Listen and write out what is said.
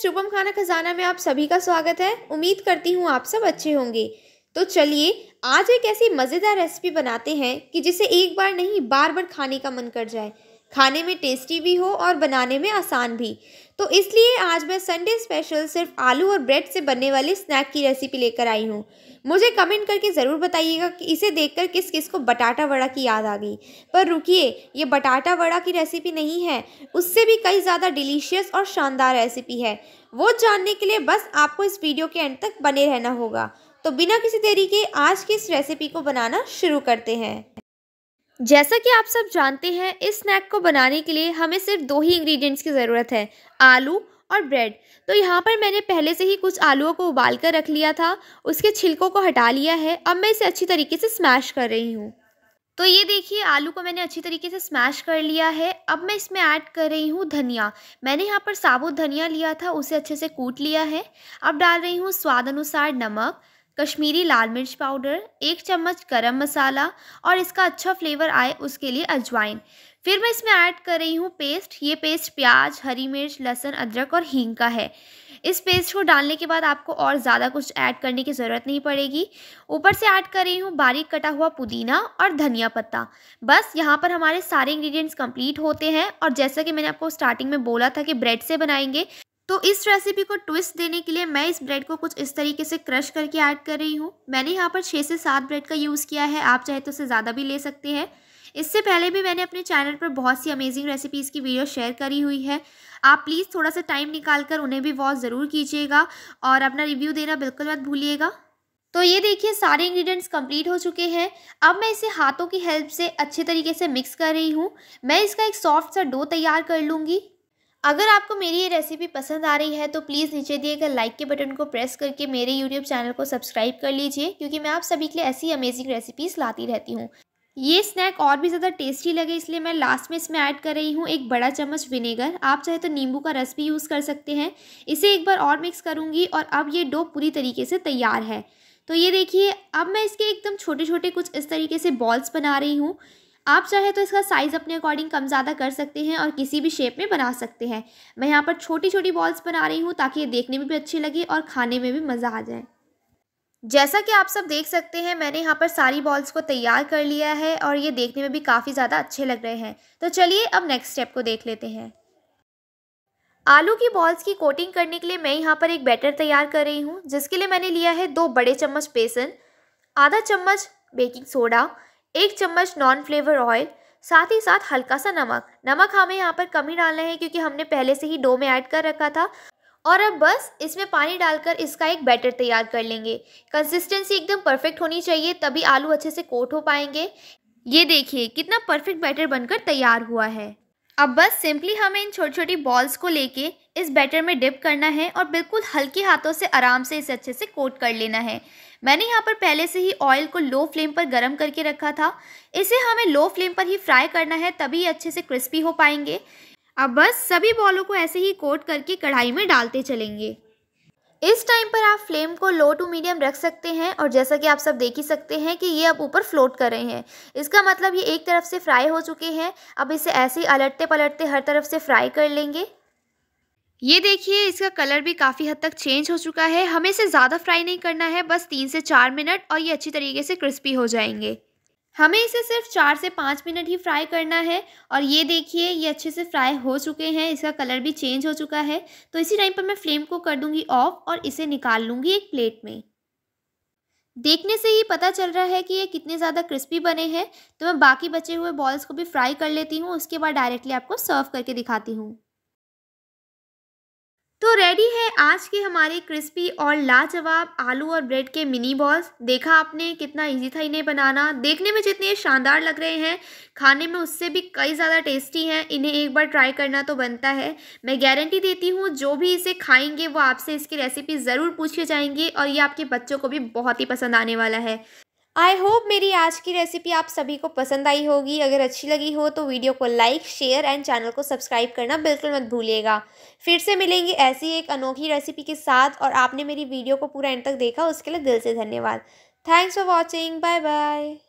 friends Shubham खाना खजाना में आप सभी का स्वागत है उम्मीद करती हूँ आप सब अच्छे होंगे तो चलिए आज एक ऐसी मज़ेदार रेसिपी बनाते हैं कि जिसे एक बार नहीं बार बार खाने का मन कर जाए खाने में टेस्टी भी हो और बनाने में आसान भी तो इसलिए आज मैं संडे स्पेशल सिर्फ आलू और ब्रेड से बनने वाले स्नैक की रेसिपी लेकर आई हूँ मुझे कमेंट करके ज़रूर बताइएगा कि इसे देखकर किस किस को बटाटा वड़ा की याद आ गई पर रुकिए ये बटाटा वड़ा की रेसिपी नहीं है उससे भी कई ज़्यादा डिलीशियस और शानदार रेसिपी है वो जानने के लिए बस आपको इस वीडियो के एंड तक बने रहना होगा तो बिना किसी देरी के आज की इस रेसिपी को बनाना शुरू करते हैं जैसा कि आप सब जानते हैं इस स्नैक को बनाने के लिए हमें सिर्फ दो ही इंग्रेडिएंट्स की ज़रूरत है आलू और ब्रेड तो यहाँ पर मैंने पहले से ही कुछ आलूओं को उबाल कर रख लिया था उसके छिलकों को हटा लिया है अब मैं इसे अच्छी तरीके से स्मैश कर रही हूँ तो ये देखिए आलू को मैंने अच्छी तरीके से स्मैश कर लिया है अब मैं इसमें ऐड कर रही हूँ धनिया मैंने यहाँ पर साबुत धनिया लिया था उसे अच्छे से कूट लिया है अब डाल रही हूँ स्वाद अनुसार नमक कश्मीरी लाल मिर्च पाउडर एक चम्मच गरम मसाला और इसका अच्छा फ्लेवर आए उसके लिए अजवाइन फिर मैं इसमें ऐड कर रही हूँ पेस्ट ये पेस्ट प्याज हरी मिर्च लहसुन अदरक और हींग का है इस पेस्ट को डालने के बाद आपको और ज़्यादा कुछ ऐड करने की ज़रूरत नहीं पड़ेगी ऊपर से ऐड कर रही हूँ बारीक कटा हुआ पुदीना और धनिया पत्ता बस यहाँ पर हमारे सारे इंग्रेडिएंट्स कंप्लीट होते हैं और जैसा कि मैंने आपको स्टार्टिंग में बोला था कि ब्रेड से बनाएंगे तो इस रेसिपी को ट्विस्ट देने के लिए मैं इस ब्रेड को कुछ इस तरीके से क्रश करके ऐड कर रही हूँ मैंने यहाँ पर छः से सात ब्रेड का यूज़ किया है आप चाहे तो उसे ज़्यादा भी ले सकते हैं इससे पहले भी मैंने अपने चैनल पर बहुत सी अमेजिंग रेसिपीज़ की वीडियो शेयर करी हुई है आप प्लीज़ थोड़ा सा टाइम निकाल कर उन्हें भी वॉच ज़रूर कीजिएगा और अपना रिव्यू देना बिल्कुल मत भूलिएगा तो ये देखिए सारे इंग्रेडिएंट्स कंप्लीट हो चुके हैं अब मैं इसे हाथों की हेल्प से अच्छे तरीके से मिक्स कर रही हूँ मैं इसका एक सॉफ्ट सा डो तैयार कर लूँगी अगर आपको मेरी ये रेसिपी पसंद आ रही है तो प्लीज़ नीचे दिए गए लाइक के बटन को प्रेस करके मेरे यूट्यूब चैनल को सब्सक्राइब कर लीजिए क्योंकि मैं आप सभी के लिए ऐसी अमेजिंग रेसिपीज़ लाती रहती हूँ ये स्नैक और भी ज़्यादा टेस्टी लगे इसलिए मैं लास्ट में इसमें ऐड कर रही हूँ एक बड़ा चम्मच विनेगर आप चाहे तो नींबू का रस भी यूज़ कर सकते हैं इसे एक बार और मिक्स करूँगी और अब ये डो पूरी तरीके से तैयार है तो ये देखिए अब मैं इसके एकदम छोटे छोटे कुछ इस तरीके से बॉल्स बना रही हूँ आप चाहे तो इसका साइज़ अपने अकॉर्डिंग कम ज़्यादा कर सकते हैं और किसी भी शेप में बना सकते हैं मैं यहाँ पर छोटी छोटी बॉल्स बना रही हूँ ताकि ये देखने में भी अच्छी लगे और खाने में भी मज़ा आ जाए जैसा कि आप सब देख सकते हैं मैंने यहाँ पर सारी बॉल्स को तैयार कर लिया है और ये देखने में भी काफ़ी ज़्यादा अच्छे लग रहे हैं तो चलिए अब नेक्स्ट स्टेप को देख लेते हैं आलू की बॉल्स की कोटिंग करने के लिए मैं यहाँ पर एक बैटर तैयार कर रही हूँ जिसके लिए मैंने लिया है दो बड़े चम्मच बेसन आधा चम्मच बेकिंग सोडा एक चम्मच नॉन फ्लेवर ऑयल साथ ही साथ हल्का सा नमक नमक हमें यहाँ पर कम ही डालना है क्योंकि हमने पहले से ही डो में ऐड कर रखा था और अब बस इसमें पानी डालकर इसका एक बैटर तैयार कर लेंगे कंसिस्टेंसी एकदम परफेक्ट होनी चाहिए तभी आलू अच्छे से कोट हो पाएंगे ये देखिए कितना परफेक्ट बैटर बनकर तैयार हुआ है अब बस सिंपली हमें इन छोटी छोटी बॉल्स को लेके इस बैटर में डिप करना है और बिल्कुल हल्के हाथों से आराम से इसे अच्छे से कोट कर लेना है मैंने यहाँ पर पहले से ही ऑयल को लो फ्लेम पर गर्म करके रखा था इसे हमें लो फ्लेम पर ही फ्राई करना है तभी अच्छे से क्रिस्पी हो पाएंगे अब बस सभी बॉलों को ऐसे ही कोट करके कढ़ाई में डालते चलेंगे इस टाइम पर आप फ्लेम को लो टू मीडियम रख सकते हैं और जैसा कि आप सब देख ही सकते हैं कि ये अब ऊपर फ्लोट कर रहे हैं इसका मतलब ये एक तरफ से फ्राई हो चुके हैं अब इसे ऐसे ही अलटते पलटते हर तरफ से फ्राई कर लेंगे ये देखिए इसका कलर भी काफ़ी हद तक चेंज हो चुका है हमें इसे ज़्यादा फ्राई नहीं करना है बस तीन से चार मिनट और ये अच्छी तरीके से क्रिस्पी हो जाएंगे हमें इसे सिर्फ चार से पाँच मिनट ही फ्राई करना है और ये देखिए ये अच्छे से फ्राई हो चुके हैं इसका कलर भी चेंज हो चुका है तो इसी टाइम पर मैं फ्लेम को कर दूंगी ऑफ और इसे निकाल लूँगी एक प्लेट में देखने से ही पता चल रहा है कि ये कितने ज़्यादा क्रिस्पी बने हैं तो मैं बाकी बचे हुए बॉल्स को भी फ्राई कर लेती हूँ उसके बाद डायरेक्टली आपको सर्व करके दिखाती हूँ तो रेडी है आज के हमारे क्रिस्पी और लाजवाब आलू और ब्रेड के मिनी बॉल्स देखा आपने कितना इजी था इन्हें बनाना देखने में जितने शानदार लग रहे हैं खाने में उससे भी कई ज़्यादा टेस्टी हैं इन्हें एक बार ट्राई करना तो बनता है मैं गारंटी देती हूँ जो भी इसे खाएंगे वो आपसे इसकी रेसिपी ज़रूर पूछे जाएंगी और ये आपके बच्चों को भी बहुत ही पसंद आने वाला है आई होप मेरी आज की रेसिपी आप सभी को पसंद आई होगी अगर अच्छी लगी हो तो वीडियो को लाइक शेयर एंड चैनल को सब्सक्राइब करना बिल्कुल मत भूलिएगा फिर से मिलेंगे ऐसी एक अनोखी रेसिपी के साथ और आपने मेरी वीडियो को पूरा एंड तक देखा उसके लिए दिल से धन्यवाद thanks for watching bye bye